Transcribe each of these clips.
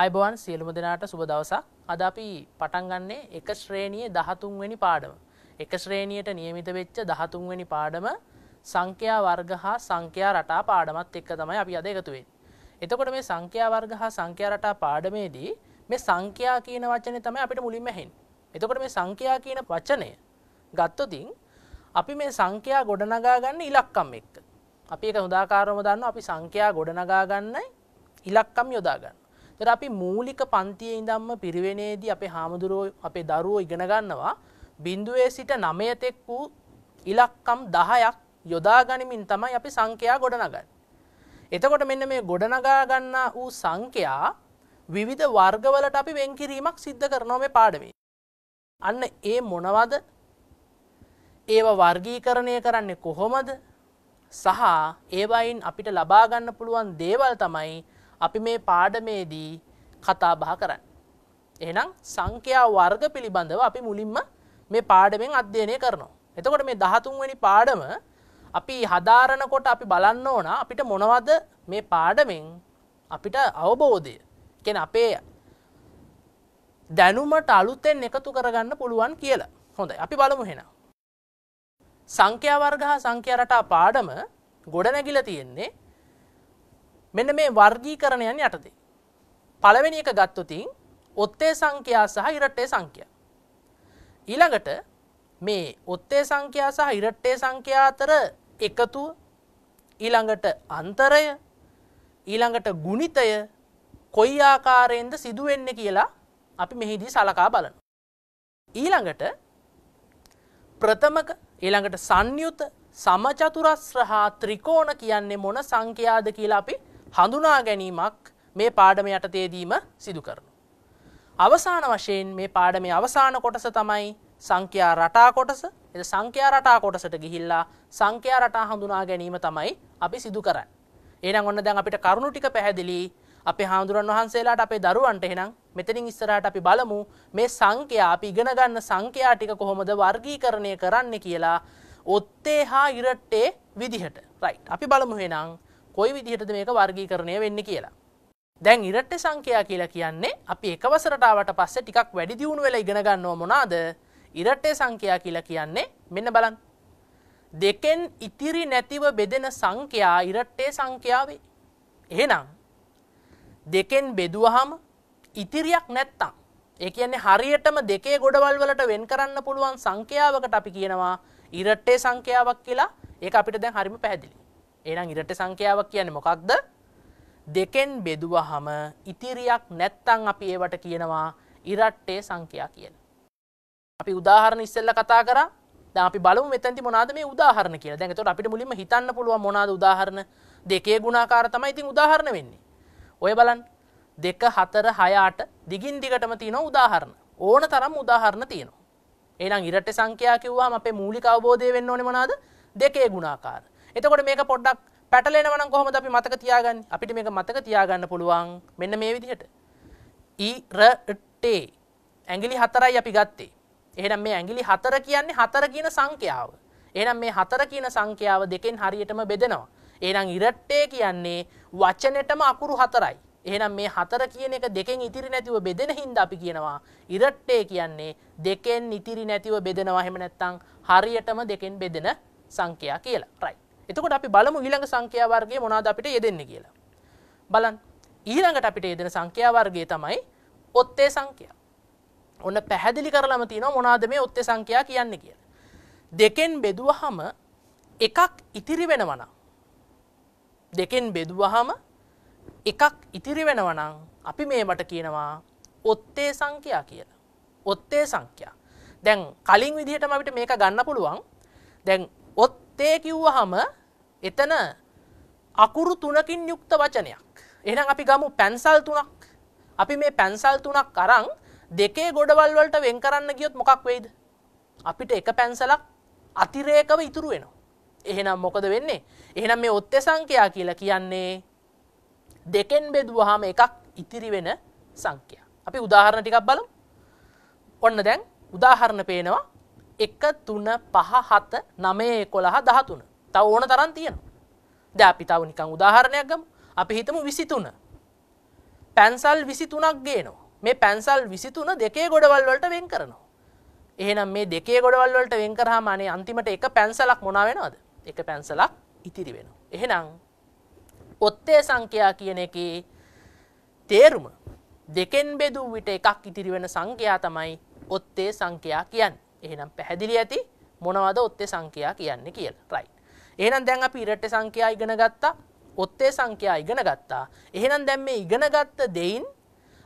අයිබවන් සියලුම දෙනාට සුබ දවසක් අද අපි පටන් ගන්නේ එක ශ්‍රේණියේ 13 වෙනි පාඩම. එක ශ්‍රේණියට નિયમિત වෙච්ච 13 වෙනි පාඩම සංඛ්‍යා වර්ග හා සංඛ්‍යා රටා පාඩමත් එක්ක තමයි අපි අද එකතු වෙන්නේ. එතකොට මේ සංඛ්‍යා වර්ග හා සංඛ්‍යා රටා පාඩමේදී මේ සංඛ්‍යා කියන වචනේ තමයි අපිට මුලින්ම ඇහෙන්නේ. එතකොට මේ සංඛ්‍යා කියන වචනය ගත්තොතින් අපි මේ සංඛ්‍යා ගොඩනගා ගන්න ඉලක්කම් එක්ක. අපි ඒක හොදාකාරවම දන්නවා අපි සංඛ්‍යා ගොඩනගා ගන්න ඉලක්කම් යොදා ගන්න. තර අපි මූලික පන්තියේ ඉඳම්ම පිරිවෙනේදී අපේ හාමුදුරුවෝ අපේ දරුවෝ ඉගෙන ගන්නවා බිඳුවේ සිට නමයතෙක් වූ ඉලක්කම් දහයක් යොදා ගනිමින් තමයි අපි සංඛ්‍යා ගොඩනගන්න. එතකොට මෙන්න මේ ගොඩනගා ගන්නා වූ සංඛ්‍යා විවිධ වර්ගවලට අපි වෙන්කිරීමක් සිද්ධ කරනවා මේ පාඩමේ. අන්න ඒ මොනවද? ඒව වර්ගීකරණය කරන්නේ කොහොමද? සහ ඒවයින් අපිට ලබා ගන්න පුළුවන් දේවල් තමයි අපි මේ පාඩමේදී කතා බහ කරන්න. එහෙනම් සංඛ්‍යා වර්ග පිළිබඳව අපි මුලින්ම මේ පාඩමෙන් අධ්‍යයනය කරනවා. එතකොට මේ 13 වෙනි පාඩම අපි හදාරනකොට අපි බලන්න ඕන අපිට මොනවද මේ පාඩමෙන් අපිට අවබෝධය. කියන්නේ අපේ දැනුමට අලුතෙන් එකතු කරගන්න පුළුවන් කියලා. හොඳයි. අපි බලමු එහෙනම්. සංඛ්‍යා වර්ග හා සංඛ්‍යා රටා පාඩම ගොඩනැගිලා තියෙන්නේ මෙන්න මේ වර්ගීකරණයන් යටතේ. පළවෙනි එක ගත්තොතින් ඔත්තේ සංඛ්‍යා සහ ඉරට්ටේ සංඛ්‍යා. ඊළඟට මේ ඔත්තේ සංඛ්‍යා සහ ඉරට්ටේ සංඛ්‍යා අතර එකතුව ඊළඟට අන්තරය ඊළඟට ගුණිතය කොයි ආකාරයෙන්ද සිදුවෙන්න කියලා අපි මෙහිදී සලකා බලන. ඊළඟට ප්‍රථමක ඊළඟට සංයුත සමචතුරස්්‍රහා ත්‍රිකෝණ කියන්නේ මොන සංඛ්‍යාද කියලා අපි හඳුනා ගැනීමක් මේ පාඩම යටතේදීම සිදු කරනු. අවසාන වශයෙන් මේ පාඩමේ අවසාන කොටස තමයි සංඛ්‍යා රටා කොටස එ සංඛ්‍යා රටා කොටසට ගිහිල්ලා සංඛ්‍යා රටා හඳුනා ගැනීම තමයි අපි සිදු කරන්න. ඒනම් ඔන්න දැන් අපිට කරුණු ටික පැහැදිලි අප හාමුදුරන් වහන්සේලාට අපේ දරුවන්ට එහෙනම් මෙතනින් ඉස්සරහට අපි බලමු මේ සංඛ්‍යා අපි ඉගෙන ගන්න සංඛ්‍යා ටික කොහොමද වර්ගීකරණය කරන්න කියලා ඔත්තේ හා ඉරට්ටේ විදිහට රයිට් අපි බලමු එහෙනම් කොයි විදිහටද මේක වර්ගීකරණය වෙන්න කියලා. දැන් ඉරට්ට සංඛ්‍යා කියලා කියන්නේ අපි එකවසරටාවට පස්සේ ටිකක් වැඩි දියුණු වෙලා ඉගෙන ගන්නව මොනවාද? ඉරට්ටේ සංඛ්‍යා කියලා කියන්නේ මෙන්න බලන්න. දෙකෙන් ඉතිරි නැතිව බෙදෙන සංඛ්‍යා ඉරට්ටේ සංඛ්‍යාවේ. එහෙනම් දෙකෙන් බෙදුවහම ඉතිරියක් නැත්තම් ඒ කියන්නේ හරියටම දෙකේ ගොඩවල් වලට වෙන් කරන්න පුළුවන් සංඛ්‍යාවකට අපි කියනවා ඉරට්ටේ සංඛ්‍යාවක් කියලා. ඒක අපිට දැන් හරිම පැහැදිලි. එනම් ඉරට සංඛ්‍යාවක් කියන්නේ මොකක්ද දෙකෙන් බෙදුවහම ඉතිරියක් නැත්තං අපි ඒවට කියනවා ඉරට්ටේ සංඛ්‍යා කියලා. අපි උදාහරණ ඉස්සෙල්ල කතා කරා. දැන් අපි බලමු මෙතෙන්දි මොනවාද මේ උදාහරණ කියලා. දැන් එතකොට අපිට මුලින්ම හිතන්න පුළුවන් මොනවාද උදාහරණ? දෙකේ ගුණාකාර තමයි ඉතින් උදාහරණ වෙන්නේ. ඔය බලන්න. 2 4 6 8 දිගින් දිගටම තියෙනවා උදාහරණ. ඕන තරම් උදාහරණ තියෙනවා. එහෙනම් ඉරට්ටේ සංඛ්‍යා කිව්වම අපේ මූලික අවබෝධය වෙන්න ඕනේ මොනවාද? දෙකේ ගුණාකාර. එතකොට මේක පොඩ්ඩක් පැටලෙනවන කොහොමද අපි මතක තියාගන්න අපිට මේක මතක තියාගන්න පුළුවන් මෙන්න මේ විදිහට ඊරටේ ඇගිලි හතරයි අපි ගත්තේ එහෙනම් මේ ඇගිලි හතර කියන්නේ හතර කියන සංඛ්‍යාව එහෙනම් මේ හතර කියන සංඛ්‍යාව දෙකෙන් හරියටම බෙදෙනවා එහෙනම් ඉරට්ටේ කියන්නේ වචනෙටම අකුරු හතරයි එහෙනම් මේ හතර කියන එක දෙකෙන් ඉතිරි නැතිව බෙදෙන හින්දා අපි කියනවා ඉරට්ටේ කියන්නේ දෙකෙන් ඉතිරි නැතිව බෙදෙනවා එහෙම නැත්නම් හරියටම දෙකෙන් බෙදෙන සංඛ්‍යා කියලා. right එතකොට අපි බලමු ඊළඟ සංඛ්‍යා වර්ගයේ මොනවද අපිට යෙදෙන්නේ කියලා. බලන්න. ඊළඟට අපිට යෙදෙන සංඛ්‍යා වර්ගය තමයි ඔත්තේ සංඛ්‍යා. ඔන්න පැහැදිලි කරලම තියෙනවා මොනවද මේ ඔත්තේ සංඛ්‍යා කියන්නේ කියලා. දෙකෙන් බෙදුවහම එකක් ඉතිරි වෙනවා නම් දෙකෙන් බෙදුවහම එකක් ඉතිරි වෙනවා නම් අපි මේවට කියනවා ඔත්තේ සංඛ්‍යා කියලා. ඔත්තේ සංඛ්‍යා. දැන් කලින් විදිහටම අපිට මේක ගන්න පුළුවන්. දැන් ඔත් අත්තේ කිව්වහම එතන අකුරු තුනකින් යුක්ත වචනයක්. එහෙනම් අපි ගමු පැන්සල් තුනක්. අපි මේ පැන්සල් තුනක් අරන් දෙකේ ගොඩවල් වලට වෙන් කරන්න ගියොත් මොකක් වෙයිද? අපිට එක පැන්සලක් අතිරේකව ඉතුරු වෙනවා. එහෙනම් මොකද වෙන්නේ? එහෙනම් මේ ඔත්තේ සංඛ්‍යා කියලා කියන්නේ දෙකෙන් බෙදුවාම එකක් ඉතිරි වෙන සංඛ්‍යා. අපි උදාහරණ ටිකක් බලමු. ඔන්න දැන් උදාහරණ පේනවා එක තුන පහ හත නමේ කොළහ දහතුන තව ඕන තරන් තියෙන ද අපි තව නිකං උදාහරණයක් ගම අපි හිතමු විසිතුන පැන්සල් විසිතුනක් ගේනවා මේ පැන්සල් විසිතුන දෙකේ ගොඩවල් වලට වෙන් කරනවා එහෙනම් මේ දෙකේ ගොඩවල් වලට වෙන් කරා මානේ අන්තිමට එක පැන්සලක් මොනා වෙනවද එක පැන්සලක් ඉතිරි වෙනවා එහෙනම් ඔත්තේ සංඛ්‍යා කියන එකේ තේරුම දෙකෙන් බෙදූ විට එකක් ඉතිරි වෙන සංඛ්‍යා තමයි ඔත්තේ සංඛ්‍යා කියන්නේ එහෙනම් පැහැදිලි ඇති මොනවද ඔත්තේ සංඛ්‍යා කියන්නේ කියලා. රයිට්. එහෙනම් දැන් අපි ඉරට්ටේ සංඛ්‍යා ඉගෙන ගත්තා. ඔත්තේ සංඛ්‍යා ඉගෙන ගත්තා. එහෙනම් දැන් මේ ඉගෙන ගත්ත දෙයින්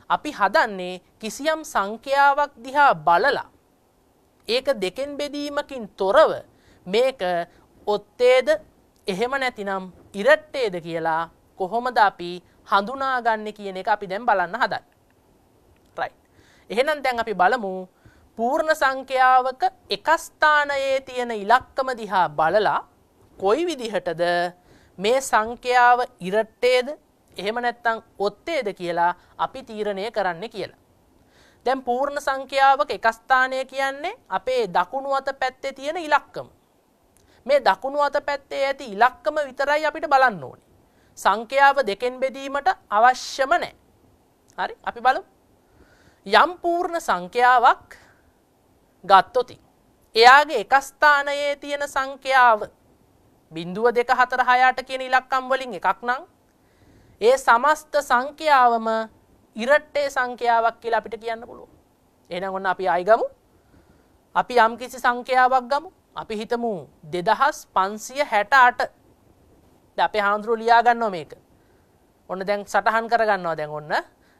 අපි හදන්නේ කිසියම් සංඛ්‍යාවක් දිහා බලලා ඒක දෙකෙන් බෙදීමකින් තොරව මේක ඔත්තේද එහෙම නැතිනම් ඉරට්ටේද කියලා කොහොමද අපි හඳුනාගන්න කියන එක අපි දැන් බලන්න හදන්න. රයිට්. එහෙනම් දැන් අපි බලමු පූර්ණ සංඛ්‍යාවක එක ස්ථානයේ තියෙන ඉලක්කම දිහා බලලා කොයි විදිහටද මේ සංඛ්‍යාව ඉරට්ටේද එහෙම නැත්නම් ඔත්තේද කියලා අපි තීරණය කරන්න කියලා. දැන් පූර්ණ සංඛ්‍යාවක එක ස්ථානය කියන්නේ අපේ දකුණු අත පැත්තේ තියෙන ඉලක්කම. මේ දකුණු අත පැත්තේ ඇති ඉලක්කම විතරයි අපිට බලන්න ඕනේ. සංඛ්‍යාව දෙකෙන් බෙදීමට අවශ්‍යම නැහැ. හරි අපි බලමු. යම් පූර්ණ සංඛ්‍යාවක් ගත්තොති. එයාගේ එක ස්ථානයේ තියෙන සංඛ්‍යාව බිින්දුව දෙක හතර හයාට කියන ඉලක්කම් වලින් එකක් නං ඒ සමස්ත සංඛ්‍යාවම ඉරට්ටේ සංඛ්‍යාවක් කියලා අපිට කියන්න පුළුව. එනම් ඔන්න අපි අයිගමු අපි යම්කිසි සංඛ්‍යාවක් ගමු අපි හිතමු දෙදහස් පන්සිය හැට අට ද අපේ හාමුදුරු ලියාගන්න මේක ඔන්න දැන් සටහන් කරගන්නවා දැන් ඔන්න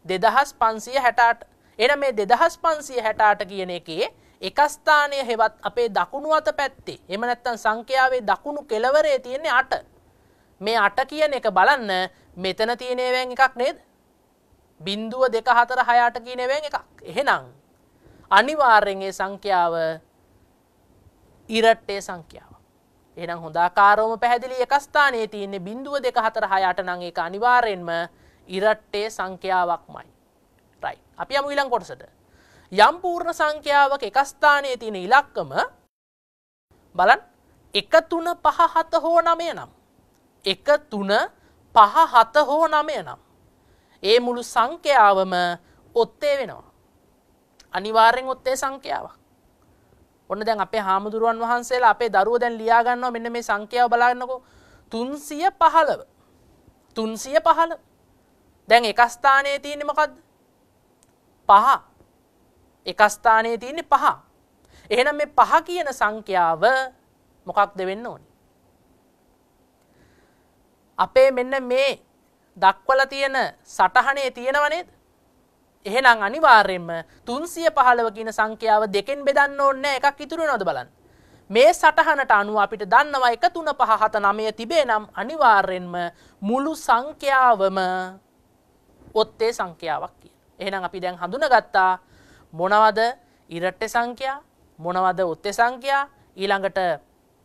දෙදහස් පන්සිය හැටාට එන මේ දෙදහස් පන්සිය හැටාට කියන එකේ එකස්ථානය හෙවත් අපේ දකුණු අත පැත්තේ එම නැත්තන් සංඛ්‍යාවේ දකුණු කෙලවරේ තියෙන්නේ අට මේ අට කියන එක බලන්න මෙතන තියනේවැන් එකක් නේද බින්දුව දෙක හතර හයාට කියනවැන් එකක් එහෙනම් අනිවාර්යෙන්ගේ සංඛ්‍යාව ඉරට්ටේ සංඛ්‍යාව එහෙනම් හොඳාකාරවම පැහැදිලි එක ස්ථානයේ තියෙන්නේ බින්දුව දෙක හතර හයාට නම් ඒක අනිවාර්යෙන්ම ඉරට්ටේ සංඛ්‍යාවක්මයි රයිට් අපි යමු ඊළඟ කොටසට යම් පූර්ණ සංඛ්‍යාවක එක ස්ථානයේ තියෙන ඉලක්කම බලන්න 1 3 5 7 හෝ 9 නම් 1 3 5 7 හෝ 9 නම් ඒ මුළු සංඛ්‍යාවම ඔත්තේ වෙනවා. අනිවාර්යෙන් ඔත්තේ සංඛ්‍යාවක්. ඔන්න දැන් අපේ හාමුදුරුවන් වහන්සේලා අපේ දරුව දැන් ලියා ගන්නවා මෙන්න මේ සංඛ්‍යාව බලන්නකෝ 315 315 දැන් එක ස්ථානයේ තියෙන්නේ මොකද්ද 5 එක ස්ථානයේ තියෙන්නේ පහ. එහෙනම් මේ පහ කියන සංඛ්‍යාව මොකක්ද වෙන්න ඕනි? අපේ මෙන්න මේ දක්වලා තියෙන සටහනේ තියෙනව නේද? එහෙනම් අනිවාර්යයෙන්ම 315 කියන සංඛ්‍යාව දෙකෙන් බෙදන්න ඕනේ නැහැ එකක් ඉතුරු වෙනවද බලන්න. මේ සටහනට අනුව අපිට දන්නවා 1 3 5 7 9 තිබේ නම් අනිවාර්යෙන්ම මුළු සංඛ්‍යාවම ඔත්තේ සංඛ්‍යාවක් කියන. එහෙනම් අපි දැන් හඳුනගත්තා මොනවද ඉරට්ට සංඛ්‍යා මොනවද උත්තේ සංඛ්‍යා ඊළඟට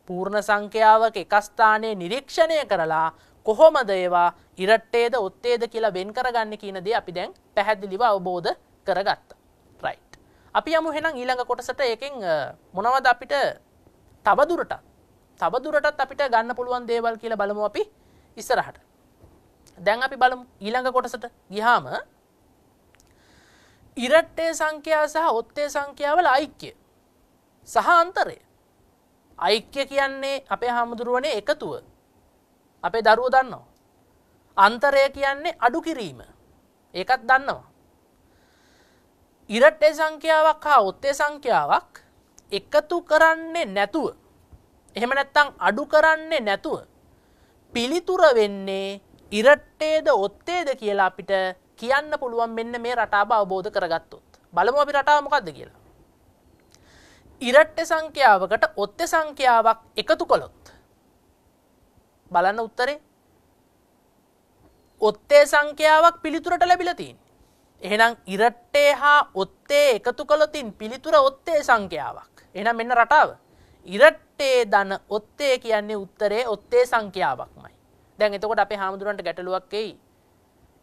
පූර්ණ සංඛ්‍යාවක එකස්ථානය නිරීක්ෂණය කරලා කොහොමද ඒවා ඉරට්ටේද ඔත්තේද කියලා වෙන් කරගන්න කියනද අපි දැන් පැහැදිලිව අවබෝධ කරගත්තා. රයිට්. අපි යමු හෙනම් ඊළඟ කොටසට ඒකෙන් මොනවද අපිට තවදුරටත් තවදුරටත් අපිට ගන්න පුළුවන් දේවල් කියලා බලමු අපි ඉස්සරහට. දැන් අපි බලමු ඊළඟ කොටසට ගිහාම ඉරට්ටේ සංඛ්‍යා සහ ඔත්තේ සංඛ්‍යාවල අයික්‍ය සහ අන්තරය අයික්‍ය කියන්නේ අපේ හාමුදුරුවනේ එකතුව අපේ දරුව දන්නවා. අන්තරය කියන්නේ අඩු කිරීම ඒකත් දන්නවා. ඉරට්ටේ සංඛ්‍යාවක් හා ඔත්තේ සංඛ්‍යාවක් එකතු කරන්නේ නැතුව එහෙම නැත්තං අඩු කරන්නේ නැතුව පිළිතුර වෙන්නේ ඉරට්ටේද ඔත්තේද කියලා අපිට කියන්න පුළුවන් මෙන්න මේ රටාව අවබෝධ කරගත්තොත් බලමු අපි රටාව මොකක්ද කියලා ඉරට්ට සංඛ්‍යාවකට ඔත්ත සංඛ්‍යාවක් එකතු කළොත් බලන්න උත්තරේ ඔත්තේ සංඛ්‍යාවක් පිළිතුරට ලැබිලතින් එහෙනම් ඉරට්ටේ හා ඔත්තේ එකතු කළොතින් පිළිතුර ඔත්තේ සංඛ්‍යාවක් එනම් මෙන්න රටාව ඉරට්ටේ දන ඔත්තේ කියන්නේ උත්තරේ ඔත්තේ සංඛ්‍යාවක්මයි දැන් එතකොට අපේ හාමුදුරන්ට ගැටලුවක් එයි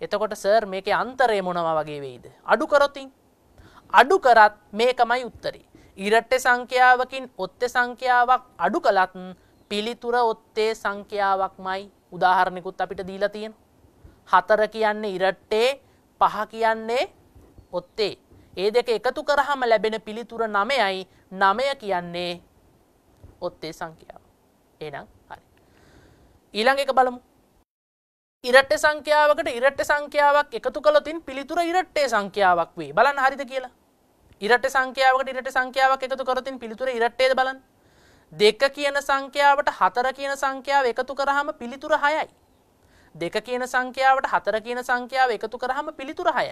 එතකොට සර් මේක අන්තරය මොනවා වගේ වෙයිද. අඩු කරොතින්. අඩු කරත් මේකමයි උත්තරේ. ඉරට්ට සංඛ්‍යාවකින් ඔත්ත සංඛ්‍යාවක් අඩු කළත් පිළිතුර ඔත්තේ සංඛ්‍යාවක් මයි උදාහරණයකුත් අපිට දීලා තියෙන. හතර කියන්නේ ඉරට්ටේ පහ කියන්නේ ඔත්තේ. ඒ දෙක එකතු කරහම ලැබෙන පිළිතුර නමයයි නමය කියන්නේ ඔත්තේ සංඛ්‍යාව. එනම් හරි. ඊළඟ එක බලමු. ඉරට්ට සංඛ්‍යාවකට ඉරට්ට සංඛ්‍යාවක් එකතු කළොතින් පිළිතුර ඉරට්ටේ සංඛ්‍යාවක් වේ බලන්න හරිද කියලා ඉරට සංඛ්‍යාවකට ඉරට සංඛ්‍යාවක් එකතු කරතින් පිළිතුර ඉරට්ටේද බලන්න දෙක කියන සංඛ්‍යාවට හතර කියන සංඛ්‍යාව එකතු කරහම පිළිතුර හයයි දෙක කියන සංඛ්‍යාවට හතර කියන සංඛ්‍යාව එකතු කරහම පිළිතුර හයයි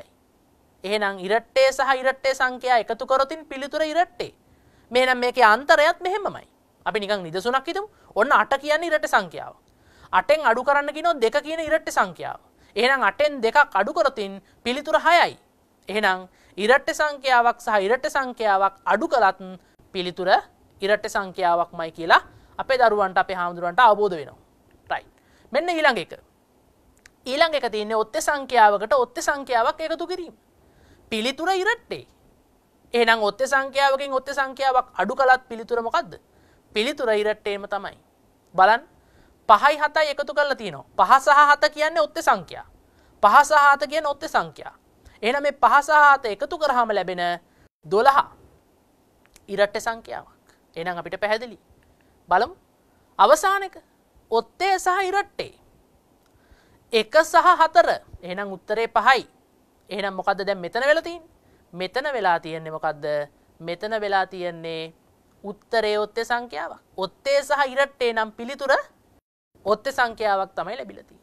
එහෙනම් ඉරට්ටේ සහ ඉරට්ටේ සංඛ්‍යා එකතු කරතින් පිළිතුර ඉරට්ටේ මේනම් මේකේ අන්තරයත් මෙහෙමමයි අපි නිකන් නිදසුනක් හිතමු ඔන්න 8 කියන්නේ ඉරට සංඛ්‍යාව අටෙන් අඩු කරන්න කිනොත් දෙක කියන ඉරට්ට සංඛ්‍යාව. එහෙනම් අටෙන් දෙකක් අඩු කරතින් පිළිතුර හයයි. එහෙනම් ඉරට්ට සංඛ්‍යාවක් සහ ඉරට්ට සංඛ්‍යාවක් අඩු කළත් පිළිතුර ඉරට්ට සංඛ්‍යාවක්මයි කියලා අපේ දරුවන්ට අපේ හාමුදුරුවන්ට අවබෝධ වෙනවා. රයිට්. මෙන්න ඊළඟ එක. ඊළඟ එක තියෙන්නේ ඔත්තේ සංඛ්‍යාවකට ඔත්තේ සංඛ්‍යාවක් එකතු කිරීම. පිළිතුර ඉරට්ටේ. එහෙනම් ඔත්තේ සංඛ්‍යාවකින් ඔත්තේ සංඛ්‍යාවක් අඩු කළත් පිළිතුර මොකද්ද? පිළිතුර ඉරට්ටේම තමයි. බලන්න පහයි හතයි එකතු කරලා තියෙනවා. පහ සහ හත කියන්නේ ඔත්තේ සංඛ්‍යා. පහ සහ හත කියන්නේ ඔත්තේ සංඛ්‍යා. එහෙනම් මේ පහ සහ හත එකතු කරාම ලැබෙන 12 ඉරට්ට සංඛ්‍යාවක්. එහෙනම් අපිට පැහැදිලි. බලමු. අවසාන එක ඔත්තේ සහ ඉරට්ටේ. 1 සහ 4. එහෙනම් උත්තරේ 5යි. එහෙනම් මොකද්ද දැන් මෙතන වෙලා තියෙන්නේ? මෙතන වෙලා තියෙන්නේ මොකද්ද? මෙතන වෙලා තියෙන්නේ උත්තරේ ඔත්තේ සංඛ්‍යාවක්. ඔත්තේ සහ ඉරට්ටේ නම් පිළිතුර ඔත්ත සංඛ්‍යාවක් තමයි ලැබිලති.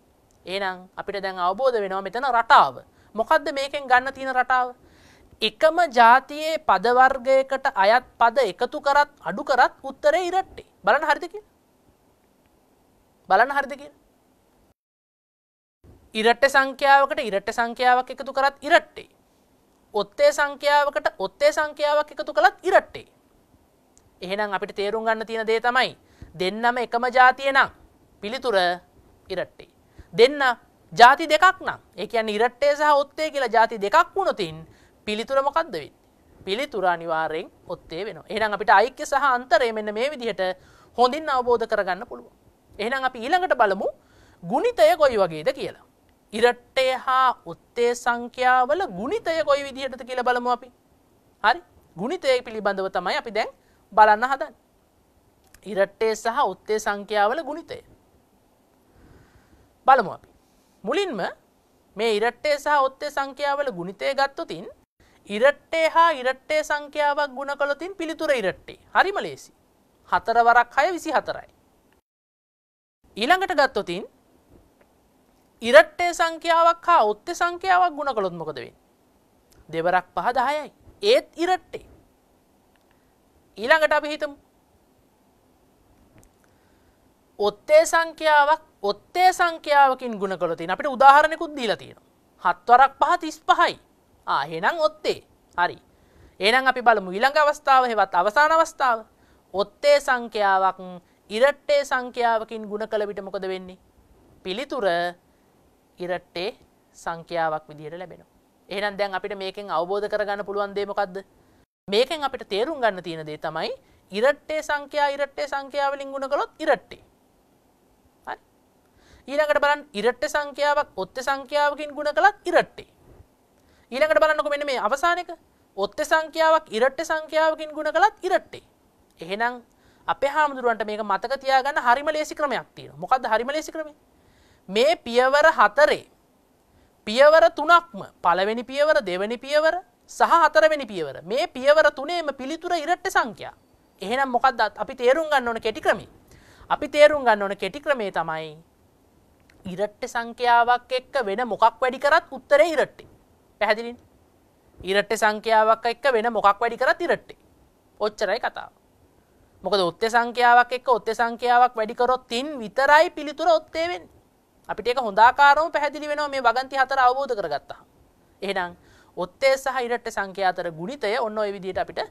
ඒනම් අපිට දැන් අවබෝධ වෙනවා මෙතන රටාව. මොකක්ද මේකෙන් ගන්න තියෙන රටාව. එකම ජාතියේ පදවර්ගයකට අයත් පද එකතු කරත් අඩු කරත් උත්තරේ ඉරට්ටේ බලන හරිදක බලන හරිදක ඉරට සංඛ්‍යාවකට ඉරට සංඛ්‍යාවක් එකතු කරත් ඉරට්ටේ ඔත්තේ සංඛ්‍යාවකට ඔත්තේ සංඛ්‍යාවක් එකතු කළත් ඉරට්ටේ එහෙනම් අපිට තේරුම් ගන්න තියෙන දේ තමයි දෙන්නම එකම ජාතිය නම් පිළිතුර ඉරට්ටේ. දෙන්න ජාති දෙකක් නම් ඒ කියන්නේ ඉරට්ටේ සහ ඔත්තේ කියලා ජාති දෙකක් වුණොතින් පිළිතුර මොකද්ද වෙන්නේ? පිළිතුර අනිවාර්යෙන් ඔත්තේ වෙනවා. එහෙනම් අපිට ඓක්‍ය සහ අන්තරය මෙන්න මේ විදිහට හොඳින් අවබෝධ කරගන්න පුළුවන්. එහෙනම් අපි ඊළඟට බලමු ගුණිතය කොයි වගේද කියලා. ඉරට්ටේ හා ඔත්තේ සංඛ්‍යාවල ගුණිතය කොයි විදිහටද කියලා බලමු අපි. හරි? ගුණිතය පිළිබඳව තමයි අපි දැන් බලන්න හදන්නේ. ඉරට්ටේ සහ ඔත්තේ සංඛ්‍යාවල ගුණිතය. බලමු අපි. මුලින්ම මේ ඉරට්ටේ සහ ඔත්තේ සංඛ්‍යාවල ගුණිතය ගත්තොතින් ඉරට්ටේ හා ඉරට්ටේ සංඛ්‍යාවක් ගුණ කළොතින් පිළිතුර ඉරට්ටේ හරිම ලේසි. හතරවරක් හය විසි හතරයි. ඊළඟට ගත්තොතින් ඉරට්ටේ සංඛ්‍යාවක් හා ඔත්ත සංඛ්‍යාවක් ගුණ කළොත් මොකද වෙන්නේ? දෙවරක් පහ 10යි. ඒත් ඉරට්ටේ. ඊළඟට අපි හිතමු ඔත්තේ සංඛ්‍යාවක් ඔත්තේ සංඛ්‍යාවකින් ගුණ කළොතින් අපිට උදාහරණකුත් දීලා තියෙනවා. හත්වරක් පහ තිස් පහයි. ආහෙනම් ඔත්තේ හරි. ඒනම් අපි බලමු ඊළඟ අවස්ථාව හෙවත් අවසාන අවස්ථාව. ඔත්තේ සංඛ්‍යාවක් ඉරට්ටේ සංඛ්‍යාවකින් ගුණ කළ විට මොකද වෙන්නේ? පිළිතුර ඉරට්ටේ සංඛ්‍යාවක් විදිහට ලැබෙනවා. එහෙනම් දැන් අපිට මේකෙන් අවබෝධ කරගන්න පුළුවන් දේ මොකද්ද? මේකෙන් අපිට තේරුම් ගන්න තියෙන දේ තමයි ඉරට්ටේ සංඛ්‍යා ඉරට්ටේ සංඛ්‍යාවලින් ගුණ කළොත් ඉරට්ටේ ඊළඟට බලන් ඉරට්ට සංඛ්‍යාවක් ඔත්ත සංඛ්‍යාවකින් ගුණ කළත් ඉරට්ටේ. ඊළඟට බලන්නක මෙන මේ අවසානක ඔත්ත සංඛ්‍යාවක් ඉරට්ට සංඛ්‍යාවකින් ගුණ කළත් ඉරට්ටේ. එහෙනම් අපේ හාමුදුරුවන්ට මේක මතක තියාගන්න හරිම ලේසි ක්‍රමයක් තියෙනවා. මොකද්ද හරිම ලේසි ක්‍රමය? මේ පියවර හතරේ පියවර තුනක්ම පළවෙනි පියවර දෙවැනි පියවර සහ හතරවෙනි පියවර මේ පියවර තුනේම පිළිතුර ඉරට්ට සංඛ්‍යා. එහෙනම් මොකද්දත් අපි තේරුම් ගන්න ඕන කෙටි ක්‍රමේ. අපි තේරුම් ගන්න ඕන කෙටි ක්‍රමේ තමයි ඉරට්ට සංඛ්‍යාවක් එක්ක වෙන මොකක් වැඩි කරත් උත්තර ඉරට්ටි පැහැදිලින් ඉරට්ට සංඛ්‍යාවක් එක්ක වෙන මොකක් වැඩි කරත් ඉරට්ටි ඔච්චරයි කතාව මොකද ඔත්තේ සංඛ්‍යාවක් එක්ක ඔත්තේ සංඛ්‍යාවක් වැඩිකරොත් තින් විතරයි පිළිතුර ඔත්තේ වෙන්නේ අපිට ඒක හොඳාකාරවම පැහැදිලි වෙනවා මේ වගන්ති හතර අවබෝධ කරගත්තා එහෙනම් ඔත්තේ සහ ඉරට්ට සංඛ්‍යා අතර ගුණිතය ඔන්න ඔය විදිහට අපිට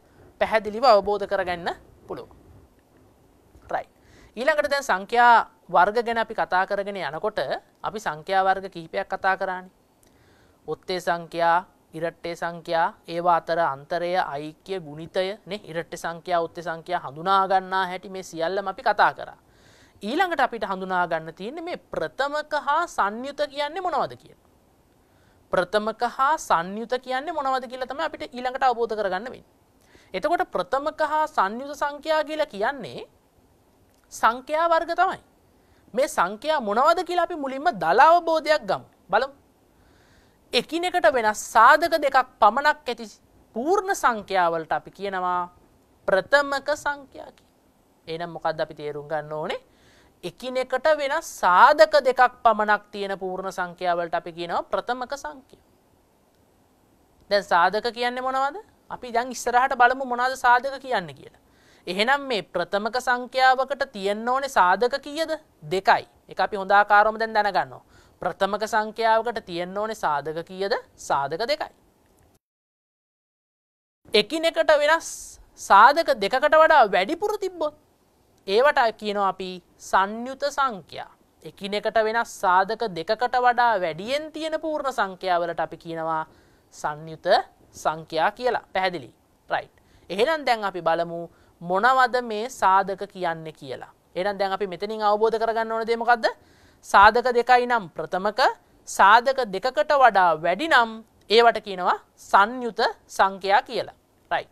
පැහැදිලිව අවබෝධ කරගන්න පුළුවන් ඊළඟට දැන් සංඛ්‍යා වර්ග ගැන අපි කතා කරගෙන යනකොට අපි සංඛ්‍යා වර්ග කිහිපයක් කතා කරානේ. ඔත්තේ සංඛ්‍යා, ඉරට්ටේ සංඛ්‍යා, ඒවා අතර අන්තරය, අයික්‍ය, ගුණිතය නේ ඉරට්ටේ සංඛ්‍යා, ඔත්තේ සංඛ්‍යා හඳුනා ගන්නා හැටි මේ සියල්ලම අපි කතා කරා. ඊළඟට අපිට හඳුනා ගන්න තියෙන්නේ මේ ප්‍රථමක හා සංයුත කියන්නේ මොනවද කියලා. ප්‍රථමක හා සංයුත කියන්නේ මොනවද කියලා තමයි අපිට ඊළඟට අවබෝධ කරගන්න වෙන්නේ. එතකොට ප්‍රථමක හා සංයුත සංඛ්‍යා කියලා කියන්නේ සංඛ්‍යා වර්ග තමයි. මේ සංඛ්‍යා මොනවද කියලා අපි මුලින්ම දලාවබෝධයක් ගම් බලමු. එකිනෙකට වෙනස් සාධක දෙකක් පමණක් ඇති පූර්ණ සංඛ්‍යාවලට අපි කියනවා ප්‍රථමක සංඛ්‍යා කිය. එහෙනම් මොකද්ද අපි තේරුම් ගන්න ඕනේ? එකිනෙකට වෙනස් සාධක දෙකක් පමණක් තියෙන පූර්ණ සංඛ්‍යාවලට අපි කියනවා ප්‍රථමක සංඛ්‍යා. දැන් සාධක කියන්නේ මොනවද? අපි දැන් ඉස්සරහට බලමු මොනවද සාධක කියන්නේ කියලා. එහෙනම් මේ ප්‍රථමක සංඛ්‍යාවකට තියෙන්න ඕනේ සාධක කීයද? දෙකයි. ඒක අපි හොඳ ආකාරවම දැන් දැනගන්නවා. ප්‍රථමක සංඛ්‍යාවකට තියෙන්න ඕනේ සාධක කීයද? සාධක දෙකයි. එකිනෙකට වෙනස් සාධක දෙකකට වඩා වැඩිපුර තිබ්බොත් ඒවට කියනවා අපි සංයුත සංඛ්‍යා. එකිනෙකට වෙනස් සාධක දෙකකට වඩා වැඩියෙන් තියෙන පූර්ණ සංඛ්‍යාවලට අපි කියනවා සංයුත සංඛ්‍යා කියලා. පැහැදිලි. රයිට්. එහෙනම් දැන් අපි බලමු මොනවද මේ සාධක කියන්නේ කියලා. එහෙනම් දැන් අපි මෙතනින් අවබෝධ කරගන්න ඕන දේ මොකද්ද? සාධක දෙකයි නම් ප්‍රථමක සාධක දෙකකට වඩා වැඩි නම් ඒවට කියනවා සංයුත සංඛ්‍යා කියලා. right.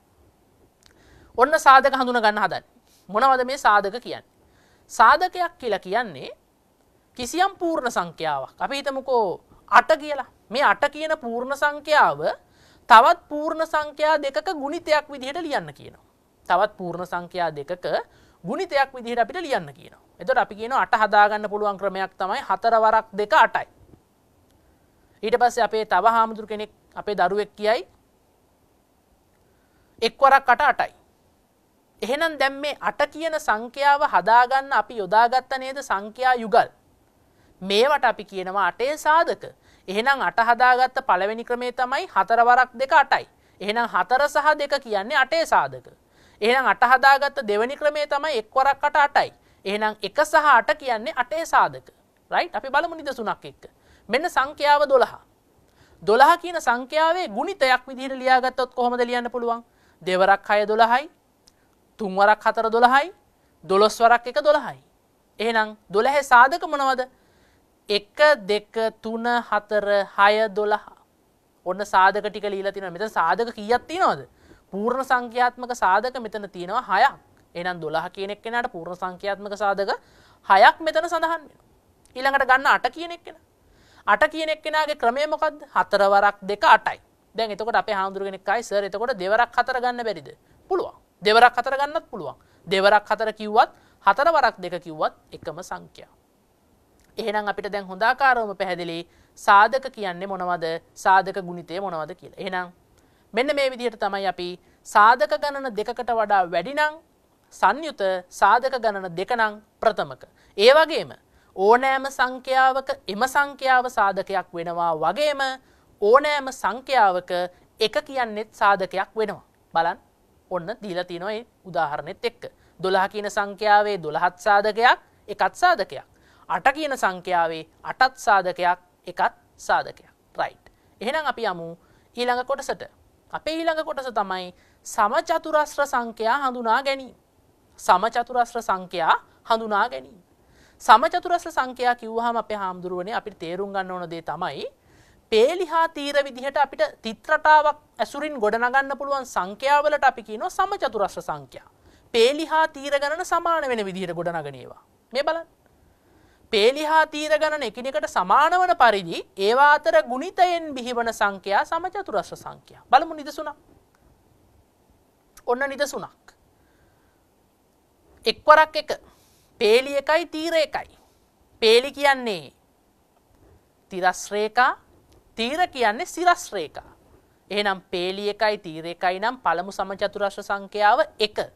ඔන්න සාධක හඳුන ගන්න හදන්නේ. මොනවද මේ සාධක කියන්නේ? සාධකයක් කියලා කියන්නේ කිසියම් පූර්ණ සංඛ්‍යාවක්. අපි හිතමුකෝ 8 කියලා. මේ 8 කියන පූර්ණ සංඛ්‍යාව තවත් පූර්ණ සංඛ්‍යා දෙකක ගුණිතයක් විදිහට ලියන්න කියනවා. තවත් පූර්ණ සංඛ්‍යා දෙකක ගුණිතයක් විදිහට අපිට ලියන්න කියනවා. එතකොට අපි කියනවා අට හදාගන්න පුළුවන් ක්‍රමයක් තමයි හතර වරක් දෙක අටයි. ඊට පස්සේ අපේ තව හාමුදුරු කෙනෙක් අපේ දරුවෙක් කියයි එක් වරක් අට අටයි. එහෙනම් දැන් මේ අට කියන සංඛ්‍යාව හදාගන්න අපි යොදාගත්ත නේද සංඛ්‍යා යුගල්. මේවට අපි කියනවා අටේ සාධක. එහෙනම් අට හදාගත්ත පළවෙනි ක්‍රමේ තමයි හතර වරක් දෙක අටයි. එහෙනම් හතර සහ දෙක කියන්නේ අටේ සාධක. එහෙනම් අට හදාගත්ත දෙවැනි ක්‍රමේ තමයි එක්වරක් අට අටයි. එහෙනම් එක සහ අට කියන්නේ අටේ සාධක. රයිට් අපි බලමු නිදසුනක් එක්ක. මෙන්න සංඛ්‍යාව 12. 12 කියන සංඛ්‍යාවේ ගුණිතයක් විදිහට ලියාගත්තොත් කොහොමද ලියන්න පුළුවන්? දෙවරක් 6 12යි. තුන්වරක් 4 12යි. 12 වරක් 1 12යි. එහෙනම් 12 සාධක මොනවද? 1 2 3 4 6 12. ඔන්න සාධක ටික ලියලා තියෙනවා. මෙතන සාධක කීයක් තියෙනවද? පූර්ණ සංඛ්‍යාත්මක සාධක මෙතන තියෙනවා හයක්. එහෙනම් 12 කියන එක්කෙනාට පූර්ණ සංඛ්‍යාත්මක සාධක හයක් මෙතන සඳහන් වෙනවා. ඊළඟට ගන්න 8 කියන එක්කෙනා. 8 කියන එක්කෙනාගේ ක්‍රමය මොකද්ද? 4 වරක් 2 8යි. දැන් එතකොට අපේ හාමුදුරු කෙනෙක් ආයි සර් එතකොට දෙවරක් 4 ගන්න බැරිද? පුළුවන්. දෙවරක් 4 ගන්නත් පුළුවන්. දෙවරක් 4 කිව්වත් 4 වරක් 2 කිව්වත් එකම සංඛ්‍යාව. එහෙනම් අපිට දැන් හොඳාකාරවම පැහැදිලි සාධක කියන්නේ මොනවද? සාධක ගුණිතය මොනවද කියලා. එහෙනම් මෙන්න මේ විදිහට තමයි අපි සාධක ගණන දෙකකට වඩා වැඩිනං සංයුත සාධක ගණන දෙකනං ප්‍රථමක. ඒ වගේම ඕනෑම සංඛ්‍යාවක එම සංඛ්‍යාව සාධකයක් වෙනවා වගේම ඕනෑම සංඛ්‍යාවක එක කියන්නෙත් සාධකයක් වෙනවා. බලන් ඔන්න දීලතිනොයි උදාහරණෙත් එක්ක. දොළහ කියන සංඛ්‍යාවේ දොළහත් සාධකයක් එකත් සාධකයක්. අට කියන සංඛ්‍යාවේ අටත් සාධකයක් එකත් සාධකයක් රයිට්. එහෙනම් අපි අමු ඊළඟ කොටසට අපේ ඊළඟ කොටස තමයි සමචතුරස්්‍ර සංඛයා හඳුනා ගැනීම. සමචතුරස්්‍ර සංඛයා හඳුනා ගැනීම. සමචතුරස්්‍ර සංඛයා කිව්වහම අපේ හාමුදුරුවනේ අපිට තේරුම් ගන්න ඕන දේ තමයි පේලි හා තීර විදිහට අපිට තිත්‍රටාවක් ඇසුරින් ගොඩනගන්න පුළුවන් සංඛ්‍යාවලට අපි කියනවා සමචතුරස්්‍ර සංඛ්‍යා. පේලි හා තීර ගණන සමාන වෙන විදිහට ගොඩනගනේවා. මේ බලන්න පේලි හා තීර ගණන එකිනෙකට සමාන වන පරිදි ඒවා අතර ගුණිතයෙන් බිහිවන සංඛ්‍යා සමචතුරස්ව සංඛ්‍යා බලමු නිදසුනක් ඔන්න නිදසුනක් එක්වරක් එක පේලි එකයි තීර එකයි පේලි කියන්නේ තිරස්රේකා තීර කියන්නේ සිරස්රේකා එහෙනම් පේලි එකයි තීර එකයි නම් පළමු සමචතුරස්ව සංඛ්‍යාව එක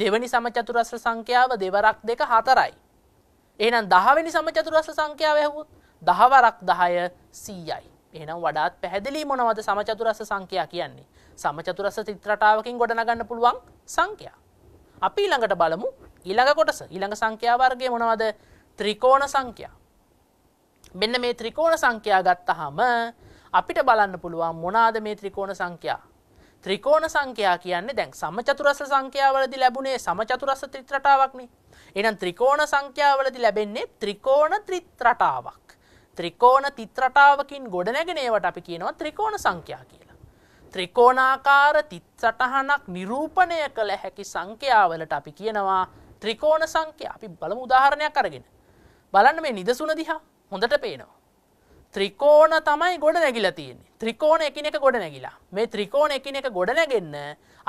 දෙවනි සමචතුරස්ව සංඛ්‍යාව දෙවරක් දෙක හතරයි එහෙනම් 10 වෙනි සමචතුරස්‍ර සංඛ්‍යාව ඇහුවොත් 10 වරක් 10 100යි. එහෙනම් වඩාත් පැහැදිලි මොනවද සමචතුරස්‍ර සංඛ්‍යා කියන්නේ? සමචතුරස්‍ර ත්‍රිත් රටාවකින් ගොඩනගන්න පුළුවන් සංඛ්‍යා. අපි ඊළඟට බලමු ඊළඟ කොටස. ඊළඟ සංඛ්‍යා වර්ගය මොනවද? ත්‍රිකෝණ සංඛ්‍යා. මෙන්න මේ ත්‍රිකෝණ සංඛ්‍යා ගත්තාම අපිට බලන්න පුළුවන් මොනවාද මේ ත්‍රිකෝණ සංඛ්‍යා? ත්‍රිකෝණ සංඛ්‍යා කියන්නේ දැන් සමචතුරස්ස සංඛ්‍යාවලදී ලැබුණේ සමචතුරස්ස ත්‍රිත් රටාවක්නේ. එහෙනම් ත්‍රිකෝණ සංඛ්‍යාවලදී ලැබෙන්නේ ත්‍රිකෝණ ත්‍රිත් රටාවක්. ත්‍රිකෝණ තිත් රටාවකින් ගොඩනැගෙන ඒවට අපි කියනවා ත්‍රිකෝණ සංඛ්‍යා කියලා. ත්‍රිකෝණාකාර තිත් සටහනක් නිරූපණය කළ හැකි සංඛ්‍යාවලට අපි කියනවා ත්‍රිකෝණ සංඛ්‍යා අපි බලමු උදාහරණයක් අරගෙන. බලන්න මේ නිදසුන දිහා හොඳට පේනවා. ත්‍රිකෝණ තමයි ගොඩ නැගිලා තියෙන්නේ. ත්‍රිකෝණ එකිනෙක ගොඩ නැගිලා මේ ත්‍රිකෝණ එකිනෙක ගොඩ නැගෙන්න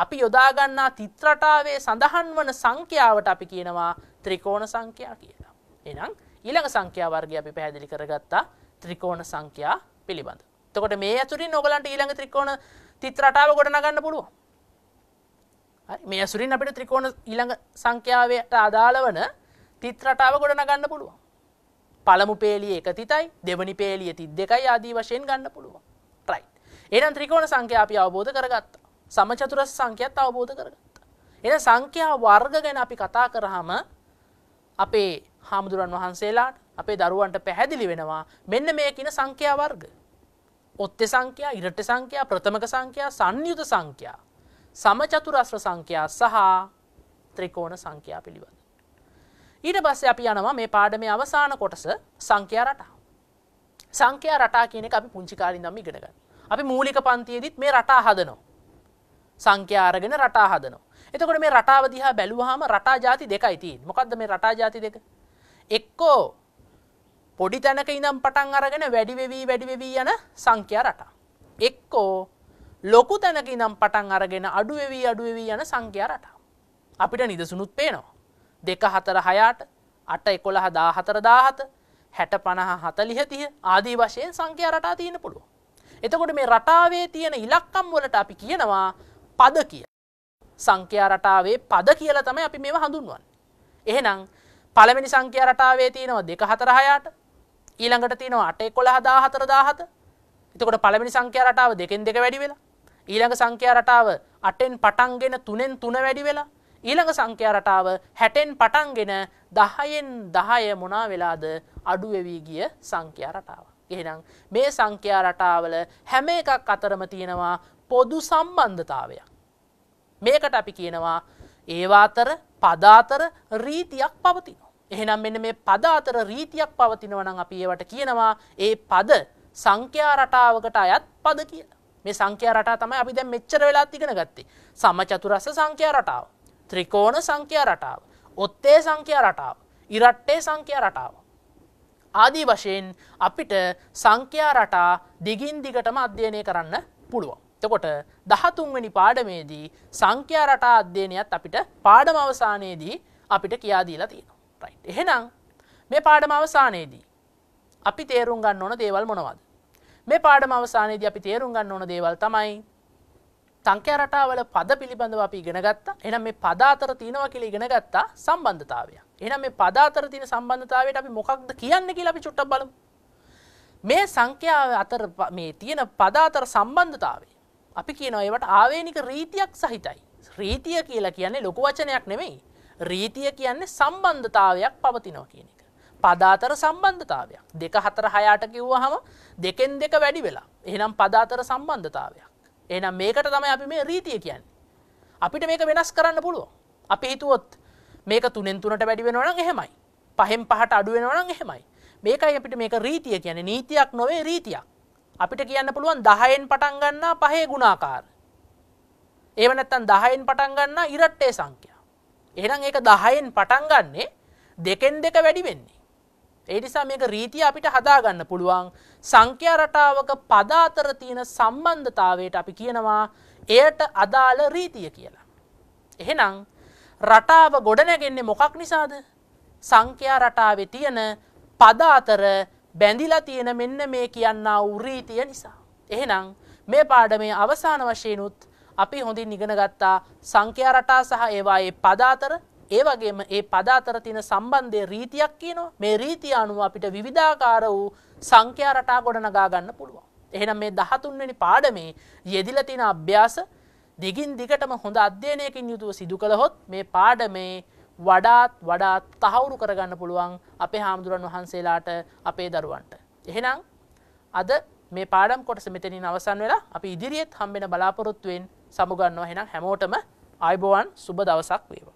අපි යොදාගන්නා තිත්‍රටාවේ සඳහන් වන සංඛ්‍යාවට අපි කියනවා ත්‍රිකෝණ සංඛ්‍යා කියලා. එහෙනම් ඊළඟ සංඛ්‍යා වර්ගය අපි පැහැදිලි කරගත්තා ත්‍රිකෝණ සංඛ්‍යා පිළිබඳ. එතකොට මේ ඇතුලින් ඔයගලන්ට ඊළඟ ත්‍රිකෝණ තිත්‍රටාව ගොඩනගන්න පුළුවන්. හරි මේ ඇසුරින් අපිට ත්‍රිකෝණ ඊළඟ සංඛ්‍යාවට අදාළ වන තිත්‍රටාව ගොඩනගන්න පුළුවන්. පළමු පේලිය එක තිතයි දෙවනි පේලිය තිත් දෙකයි ආදී වශයෙන් ගන්න පුළුවන්. එනම් ත්‍රිකෝණ සංඛ්‍යා අපි අවබෝධ කරගත්තා. සමචතුරස් සංඛ්‍යාත් අවබෝධ කරගත්තා. එන සංඛ්‍යා වර්ග ගැන අපි කතා කරාම අපේ හාමුදුරන් වහන්සේලාට අපේ දරුවන්ට පැහැදිලි වෙනවා මෙන්න මේ කියන සංඛ්‍යා වර්ග. ඔත්තේ සංඛ්‍යා, ඉරට සංඛ්‍යා, ප්‍රථමක සංඛ්‍යා, සංයුත සංඛ්‍යා, සමචතුරස්‍ර සංඛ්‍යා සහ ත්‍රිකෝණ සංඛ්‍යා පිළිබඳ. ඊට පස්සේ අපි යනවා මේ පාඩමේ අවසාන කොටස සංඛ්‍යා රටා. සංඛ්‍යා රටා කියන එක අපි පුංචි කාලේ ඉඳන්ම ඉගෙන ගන්නවා. අපි මූලික පන්තියේදීත් මේ රටා හදනවා. සංඛ්‍යා අරගෙන රටා හදනවා. එතකොට මේ රටාව දිහා බැලුවාම රටා ಜಾති දෙකයි තියෙන්නේ. මොකද්ද මේ රටා ಜಾති දෙක? එක්කෝ පොඩි තැනක ඉඳන් පටන් අරගෙන වැඩි වෙවි වැඩි වෙවි යන සංඛ්‍යා රටා. එක්කෝ ලොකු තැනක ඉඳන් පටන් අරගෙන අඩු වෙවි අඩු වෙවි යන සංඛ්‍යා රටා. අපිට නිදසුනුත් පේනවා. 2 4 6 8 11 14 17 60 50 40 30 ආදී වශයෙන් සංඛ්‍යා රටා තියෙන්න පුළුවන්. එතකොට මේ රටාවේ තියෙන ඉලක්කම් වලට අපි කියනවා පද කිය. සංඛ්‍යා රටාවේ පද කියලා තමයි අපි මේව හඳුන්වන්නේ. එහෙනම් පළවෙනි සංඛ්‍යා රටාවේ තියෙනවා දෙක හතර හයට ඊළඟට තියෙනවා අට එකොළහ දාහතර දාහත. එතකොට පළවෙනි සංඛ්‍යා රටාව දෙකෙන් දෙක වැඩි වෙලා. ඊළඟ සංඛ්‍යා රටාව අටෙන් පටන්ගෙන තුනෙන් තුන වැඩි වෙලා ඊළඟ සංඛ්‍යා රටාව හැටෙන් පටන්ගෙන දහයෙන් දහය මොනා වෙලාද අඩුවෙවී ගිය සංඛ්‍යා රටාව. එහෙනම් මේ සංඛ්‍යා රටාවල හැම එකක් අතරම තියෙනවා පොදු සම්බන්ධතාවයක්. මේකට අපි කියනවා ඒවාතර පදාතර රීතියක් පවතිනවා. එහෙනම් මෙන්න මේ පදාතර රීතියක් පවතිනව නම් අපි ඒවට කියනවා ඒ පද සංඛ්‍යා රටාවකට අයත් පද කියලා. මේ සංඛ්‍යා රටා තමයි අපි දැන් මෙච්චර වෙලාත් ඉගෙන ගත්තේ. සමචතුරස්ස සංඛ්‍යා රටාව, ත්‍රිකෝණ සංඛ්‍යා රටාව, ඔත්තේ සංඛ්‍යා රටාව, ඉරට්ටේ සංඛ්‍යා රටාව. ආදී වශයෙන් අපිට සංඛ්‍යා රටා දිගින් දිගටම අධ්‍යයනය කරන්න පුළුවන්. එතකොට දහතුන්වැනි පාඩමේදී සංඛ්‍යා රටා අධ්‍යයනයත් අපිට පාඩම අවසානයේදී අපිට කියා දීලා තියෙනවා. රයිට්. එහෙනම් මේ පාඩම අවසානයේදී අපි තේරුම් ගන්න ඕන දේවල් මොනවද? මේ පාඩම අවසානයේදී අපි තේරුම් ගන්න ඕන දේවල් තමයි සංඛ්‍යා රටාවල පද පිළිබඳව අපි ඉගෙන ගත්තා. එහෙනම් මේ පද අතර තියෙනවා කියලා ඉගෙන ගත්තා සම්බන්ධතාවය. එහෙනම් මේ පද අතර තියෙන සම්බන්ධතාවයට අපි මොකක්ද කියන්නේ කියලා අපි චුට්ටක් බලමු. මේ සංඛ්‍යාව අතර මේ තියෙන පද අතර සම්බන්ධතාවය අපි කියනවා ඒවට ආවේනික රීතියක් සහිතයි. රීතිය කියලා කියන්නේ ලොකු වචනයක් නෙමෙයි. රීතිය කියන්නේ සම්බන්ධතාවයක් පවතිනවා කියන එක. පදාතර සම්බන්ධතාවයක් දෙක හතර හයාට කිව්වහම දෙකෙන් දෙක වැඩි වෙලා. එහෙනම් පදාතර සම්බන්ධතාවයක්. එනම් මේකට තමයි අපි මේ රීතිය කියන්නේ. අපිට මේක වෙනස් කරන්න පුළුවන්. අපි හිතුවොත් මේක තුනෙන් තුනට වැඩි වෙනවා නම් එහෙමයි. පහෙන් පහට අඩු වෙනවා නම් එහෙමයි. මේකයි අපිට මේක රීතිය කියන්නේ නීතියක් නොවේ රීතියක්. අපිට කියන්න පුළුවන් 10න් පටන් ගන්නා පහේ ගුණාකාර. ඒව නැත්තම් 10න් පටන් ගන්නා ඉරට්ටේ සංඛ්‍යා. එහෙනම් ඒක 10න් පටන් ගන්නේ දෙකෙන් දෙක වැඩි වෙන්නේ. ඒ නිසා මේක රීතිය අපිට හදාගන්න පුළුවන් සංඛ්‍යා රටාවක පද අතර තියෙන සම්බන්ධතාවයට අපි කියනවා එයට අදාළ රීතිය කියලා. එහෙනම් රටාව ගොඩනැගෙන්නේ මොකක් නිසාද? සංඛ්‍යා රටාවේ තියෙන පද අතර බැඳිලා තියෙන මෙන්න මේ කියන්නා වූ රීතිය නිසා. එහෙනම් මේ පාඩමේ අවසාන වශයෙන් උත් අපි හොඳින් ඉගෙන ගත්තා සංඛ්‍යා රටා සහ ඒවායේ පද අතර ඒ වගේම ඒ පද අතර තියෙන සම්බන්ධයේ රීතියක් කියනවා. මේ රීතිය අනුව අපිට විවිධාකාර වූ සංඛ්‍යා රටා ගොඩනගා ගන්න පුළුවන්. එහෙනම් මේ 13 වෙනි පාඩමේ යෙදිලා තියෙන අභ්‍යාස දිගින් දිගටම හොඳ අධ්‍යයනයකින් යුතුව සිදු කළහොත් මේ පාඩමේ වඩාත් වඩාත් තහවුරු කරගන්න පුළුවන් අපේ හාමුදුරන් වහන්සේලාට අපේ දරුවන්ට. එහෙනම් අද මේ පාඩම් කොටස මෙතනින් අවසන් වෙලා අපි ඉදිරියේත් හම්බෙන බලාපොරොත්තුවෙන් සමුගන්නවා. එහෙනම් හැමෝටම ආයුබෝවන් සුබ දවසක් වේවා.